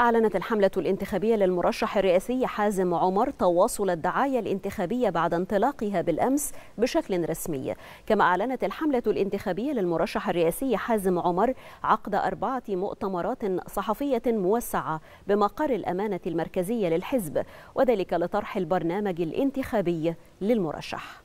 أعلنت الحملة الانتخابية للمرشح الرئاسي حازم عمر تواصل الدعاية الانتخابية بعد انطلاقها بالأمس بشكل رسمي كما أعلنت الحملة الانتخابية للمرشح الرئاسي حازم عمر عقد أربعة مؤتمرات صحفية موسعة بمقر الأمانة المركزية للحزب وذلك لطرح البرنامج الانتخابي للمرشح